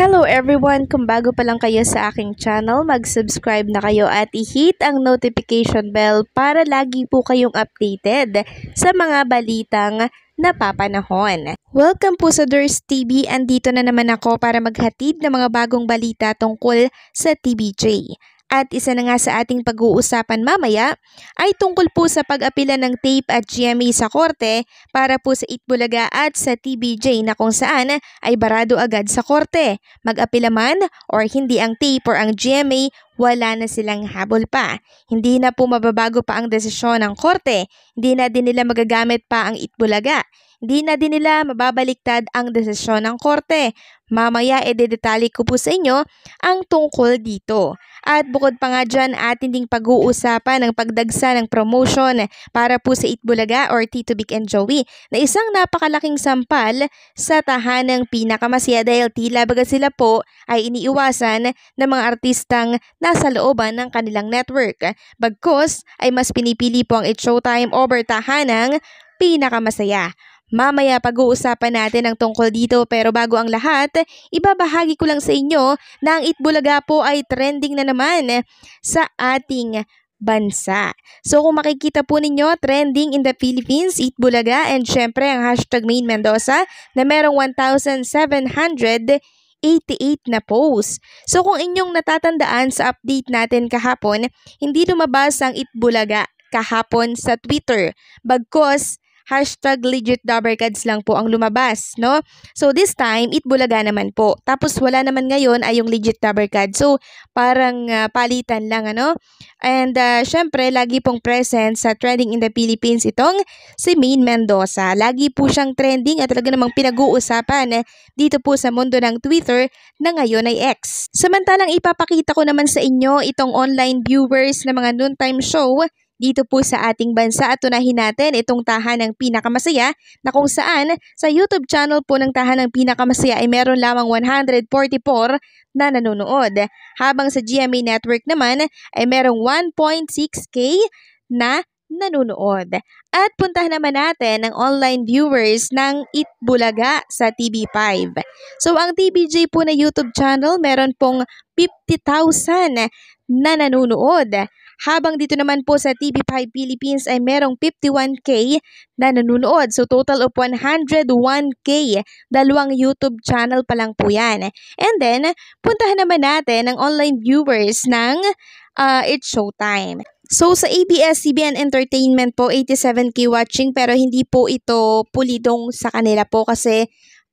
Hello everyone! Kung bago pa lang kayo sa aking channel, mag-subscribe na kayo at i-hit ang notification bell para lagi po kayong updated sa mga balitang napapanahon. Welcome po sa Durs TV. Andito na naman ako para maghatid ng mga bagong balita tungkol sa TBJ at isa na nga sa ating pag-uusapan mamaya ay tungkol po sa pag-apila ng tape at GMA sa korte para po sa Itbulaga at sa TBJ na kung saan ay barado agad sa korte. Mag-apila man or hindi ang tape or ang GMA, wala na silang habol pa. Hindi na po mababago pa ang desisyon ng korte. Hindi na din nila magagamit pa ang Itbulaga di na din nila mababaliktad ang desisyon ng korte. Mamaya ededetali eh, ko po sa inyo ang tungkol dito. At bukod pa nga dyan, atin ding pag-uusapan ang pagdagsa ng promotion para po sa Itbulaga or Tito Big and Joey na isang napakalaking sampal sa tahanang pinakamasaya dahil tila baga sila po ay iniiwasan ng mga artistang nasa looban ng kanilang network. Bagkos ay mas pinipili po ang It Showtime over tahanang pinakamasaya. Mamaya pag-uusapan natin ang tungkol dito pero bago ang lahat, ibabahagi ko lang sa inyo na ang Itbulaga po ay trending na naman sa ating bansa. So kung makikita po ninyo, trending in the Philippines, Itbulaga and syempre ang hashtag Main Mendoza na merong 1,788 na posts. So kung inyong natatandaan sa update natin kahapon, hindi lumabas ang Itbulaga kahapon sa Twitter. Bagkos, hashtag legit Dabarkads lang po ang lumabas, no? So this time, it Bulaga naman po. Tapos wala naman ngayon ay yung legit Dabarkad. So parang uh, palitan lang, ano? And uh, syempre, lagi pong present sa trending in the Philippines itong si Main Mendoza. Lagi po siyang trending at talaga namang pinag-uusapan eh, dito po sa mundo ng Twitter na ngayon ay X. Samantalang ipapakita ko naman sa inyo itong online viewers na mga noontime show dito po sa ating bansa at tunahin natin itong tahanang pinakamasaya na kung saan sa YouTube channel po ng tahanang pinakamasaya ay meron lamang 144 na nanonood. Habang sa GMA Network naman ay merong 1.6k na nanonood. At puntahan naman natin ang online viewers ng It Bulaga sa TV5. So ang TBJ po na YouTube channel meron pong 50,000 na nanonood. Habang dito naman po sa TV5 Philippines ay merong 51K na nanonood. So total of 101K. Dalawang YouTube channel pa lang po yan. And then, puntahan naman natin ang online viewers ng uh, It's Showtime. So sa ABS-CBN Entertainment po, 87k watching pero hindi po ito pulidong sa kanila po kasi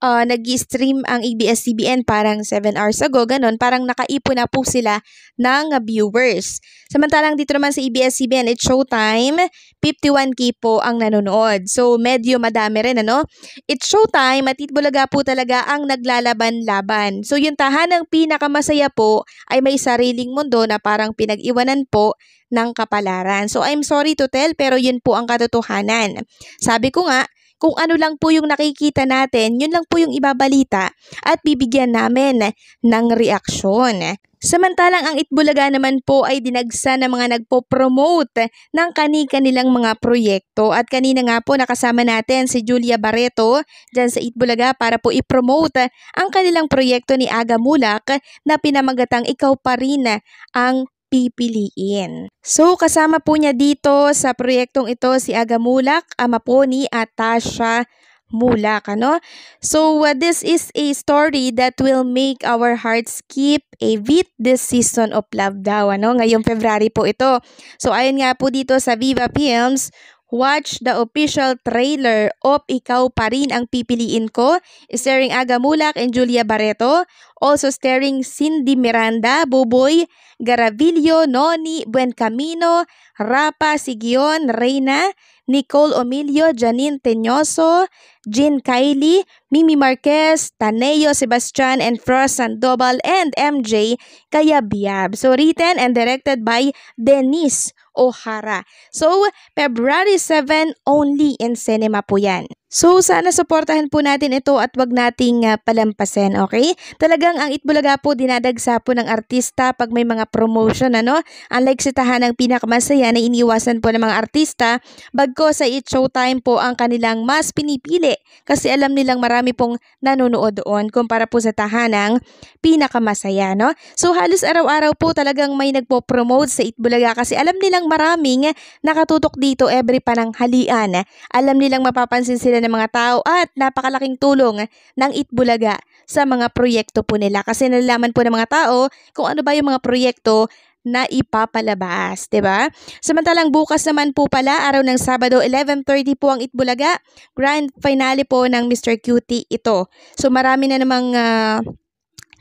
uh, ah, nag-stream ang ABS-CBN parang 7 hours ago, ganun, parang nakaipon na po sila ng viewers. Samantalang dito naman sa ABS-CBN, it's showtime, 51k po ang nanonood. So, medyo madami rin, ano? It's showtime at Itbulaga po talaga ang naglalaban-laban. So, yung tahanang pinakamasaya po ay may sariling mundo na parang pinag-iwanan po ng kapalaran. So, I'm sorry to tell, pero yun po ang katotohanan. Sabi ko nga, kung ano lang po yung nakikita natin, yun lang po yung ibabalita at bibigyan namin ng reaksyon. Samantalang ang Itbulaga naman po ay dinagsa ng mga nagpo-promote ng kani-kanilang mga proyekto. At kanina nga po nakasama natin si Julia Barreto dyan sa Itbulaga para po i-promote ang kanilang proyekto ni Aga Mulak na pinamagatang Ikaw pa rin ang pipiliin. So kasama po niya dito sa proyektong ito si Aga Mulak, ama po ni Atasha Mulak. Ano? So uh, this is a story that will make our hearts keep a beat this season of love daw. Ano? Ngayong February po ito. So ayon nga po dito sa Viva Films, Watch the official trailer of Ikaw pa rin ang pipiliin ko, starring Aga Mulak and Julia Barreto also starring Cindy Miranda, Buboy, Garavillo, Noni, Buencamino, Rapa, Sigion, Reina, Nicole Omilio, Janine Tenyoso, Jean Kylie, Mimi Marquez, Taneo Sebastian, and Frost Sandoval, and MJ Kayabyab. So, written and directed by Denise O'Hara. So, February 7 only in cinema po yan. So sana suportahan po natin ito at wag nating uh, palampasin, okay? Talagang ang Itbulaga po dinadagsa po ng artista pag may mga promotion, ano? Unlike sa si tahanang pinakamasaya na iniwasan po ng mga artista, bagko sa It Showtime po ang kanilang mas pinipili kasi alam nilang marami pong nanonood doon kumpara po sa tahanang pinakamasaya, no? So halos araw-araw po talagang may nagpo-promote sa Itbulaga kasi alam nilang maraming nakatutok dito every pananghalian. Alam nilang mapapansin sila sila ng mga tao at napakalaking tulong ng Itbulaga sa mga proyekto po nila kasi nalalaman po ng mga tao kung ano ba yung mga proyekto na ipapalabas, 'di ba? Samantalang bukas naman po pala araw ng Sabado 11:30 po ang Itbulaga, grand finale po ng Mr. Cutie ito. So marami na namang uh,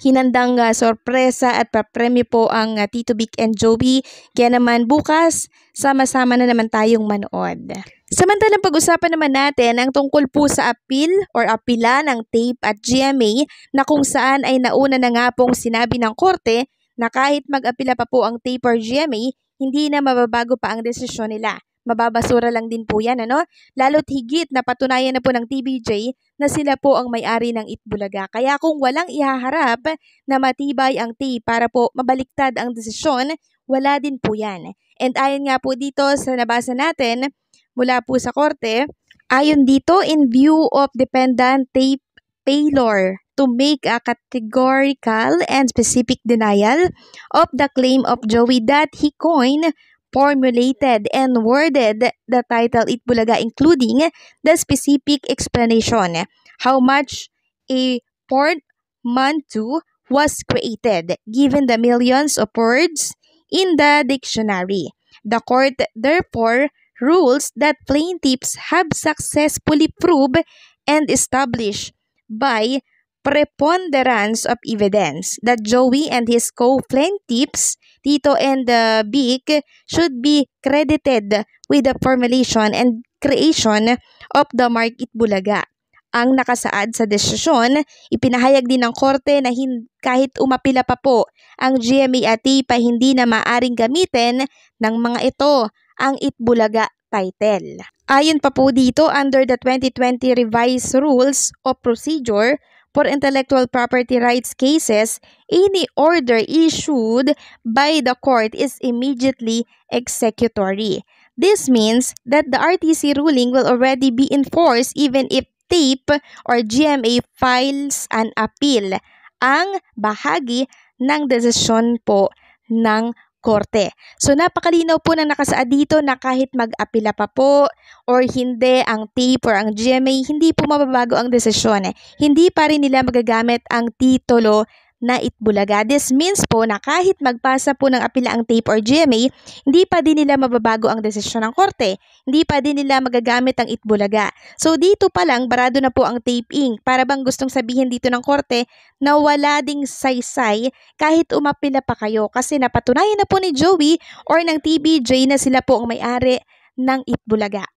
hinandang uh, sorpresa at papremyo po ang uh, Tito Vic and Joby. Kaya naman bukas, sama-sama na naman tayong manood. Samantalang pag-usapan naman natin ang tungkol po sa appeal or apila ng tape at GMA na kung saan ay nauna na nga pong sinabi ng korte na kahit mag-apila pa po ang tape or GMA, hindi na mababago pa ang desisyon nila. Mababasura lang din po yan, ano? Lalo't higit na patunayan na po ng TBJ na sila po ang may-ari ng Itbulaga. Kaya kung walang ihaharap na matibay ang T para po mabaliktad ang desisyon, wala din po yan. And ayon nga po dito sa nabasa natin mula po sa korte, ayon dito in view of dependent tape Paylor to make a categorical and specific denial of the claim of Joey that he coined formulated and worded the title Itbulaga including the specific explanation how much a portmanteau was created given the millions of words in the dictionary. The court therefore rules that plaintiffs have successfully proved and established by preponderance of evidence that Joey and his co-plaintiffs Tito and uh, Vic should be credited with the formulation and creation of the Market Bulaga. Ang nakasaad sa desisyon, ipinahayag din ng korte na hin- kahit umapila pa po ang GMAT pa hindi na maaring gamitin ng mga ito ang Itbulaga title. Ayon pa po dito, under the 2020 Revised Rules of Procedure, for intellectual property rights cases, any order issued by the court is immediately executory. This means that the RTC ruling will already be in force even if TAPE or GMA files an appeal, ang bahagi ng desisyon po ng korte. So napakalinaw po na nakasaad dito na kahit mag-apila pa po or hindi ang TAPE or ang GMA, hindi po mababago ang desisyon. Eh. Hindi pa rin nila magagamit ang titulo na itbulaga. This means po na kahit magpasa po ng apila ang TAPE or GMA, hindi pa din nila mababago ang desisyon ng korte. Hindi pa din nila magagamit ang itbulaga. So dito pa lang, barado na po ang TAPE ink. Para bang gustong sabihin dito ng korte na wala ding saysay kahit umapila pa kayo kasi napatunayan na po ni Joey or ng TBJ na sila po ang may-ari ng Itbulaga.